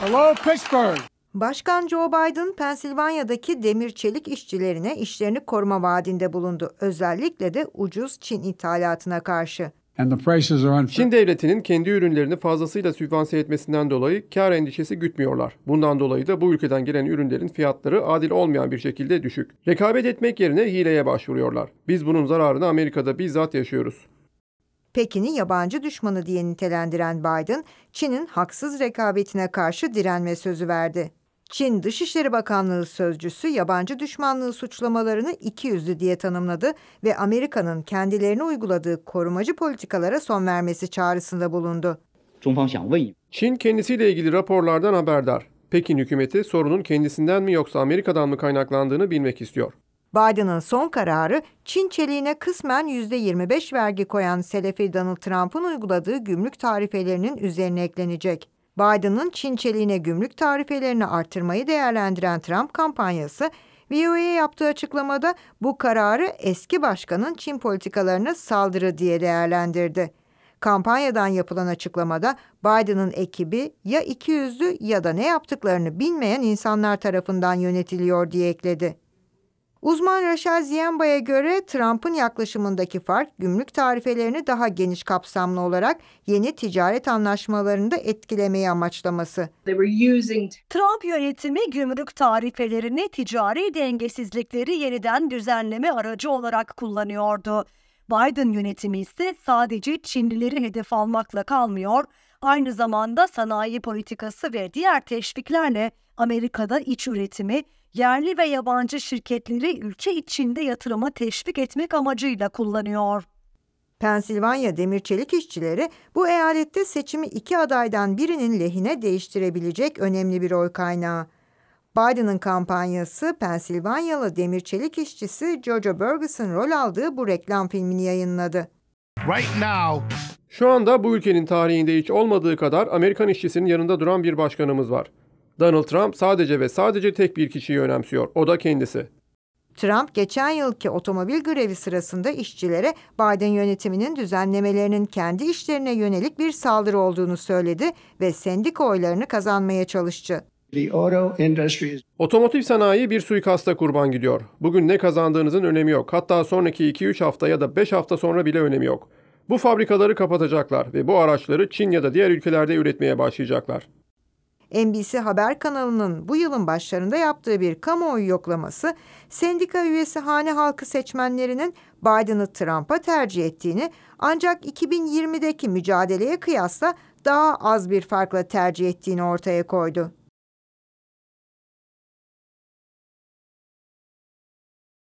Hello Pittsburgh. Başkan Joe Biden, Pensilvanya'daki demir çelik işçilerine işlerini koruma vaadinde bulundu. Özellikle de ucuz Çin ithalatına karşı. Çin devletinin kendi ürünlerini fazlasıyla sübvanse etmesinden dolayı kar endişesi gütmüyorlar. Bundan dolayı da bu ülkeden gelen ürünlerin fiyatları adil olmayan bir şekilde düşük. Rekabet etmek yerine hileye başvuruyorlar. Biz bunun zararını Amerika'da bizzat yaşıyoruz. Pekin'i yabancı düşmanı diye nitelendiren Biden, Çin'in haksız rekabetine karşı direnme sözü verdi. Çin Dışişleri Bakanlığı sözcüsü yabancı düşmanlığı suçlamalarını iki yüzlü diye tanımladı ve Amerika'nın kendilerine uyguladığı korumacı politikalara son vermesi çağrısında bulundu. Çin kendisiyle ilgili raporlardan haberdar. Pekin hükümeti sorunun kendisinden mi yoksa Amerika'dan mı kaynaklandığını bilmek istiyor. Biden'ın son kararı Çin çeliğine kısmen %25 vergi koyan Selefi Donald Trump'ın uyguladığı gümrük tarifelerinin üzerine eklenecek. Biden'ın Çin çeliğine gümrük tarifelerini artırmayı değerlendiren Trump kampanyası VOA'ya yaptığı açıklamada bu kararı eski başkanın Çin politikalarına saldırı diye değerlendirdi. Kampanyadan yapılan açıklamada Biden'ın ekibi ya ikiyüzlü ya da ne yaptıklarını bilmeyen insanlar tarafından yönetiliyor diye ekledi. Uzman Raşel Ziyenba'ya göre Trump'ın yaklaşımındaki fark gümrük tarifelerini daha geniş kapsamlı olarak yeni ticaret anlaşmalarını da etkilemeyi amaçlaması. Trump yönetimi gümrük tarifelerini ticari dengesizlikleri yeniden düzenleme aracı olarak kullanıyordu. Biden yönetimi ise sadece Çinlileri hedef almakla kalmıyor, aynı zamanda sanayi politikası ve diğer teşviklerle Amerika'da iç üretimi yerli ve yabancı şirketleri ülke içinde yatırıma teşvik etmek amacıyla kullanıyor. Pensilvanya demir çelik işçileri bu eyalette seçimi iki adaydan birinin lehine değiştirebilecek önemli bir oy kaynağı. Biden'ın kampanyası Pensilvanyalı demir çelik işçisi Jojo Berges'in rol aldığı bu reklam filmini yayınladı. Right now şu anda bu ülkenin tarihinde hiç olmadığı kadar Amerikan işçisinin yanında duran bir başkanımız var. Donald Trump sadece ve sadece tek bir kişiyi önemsiyor. O da kendisi. Trump geçen yılki otomobil grevi sırasında işçilere Biden yönetiminin düzenlemelerinin kendi işlerine yönelik bir saldırı olduğunu söyledi ve sendika oylarını kazanmaya çalıştı. Otomotiv sanayi bir suikasta kurban gidiyor. Bugün ne kazandığınızın önemi yok. Hatta sonraki 2-3 hafta ya da 5 hafta sonra bile önemi yok. Bu fabrikaları kapatacaklar ve bu araçları Çin ya da diğer ülkelerde üretmeye başlayacaklar. NBC Haber kanalının bu yılın başlarında yaptığı bir kamuoyu yoklaması, sendika üyesi hane halkı seçmenlerinin Biden'ı Trump'a tercih ettiğini ancak 2020'deki mücadeleye kıyasla daha az bir farkla tercih ettiğini ortaya koydu.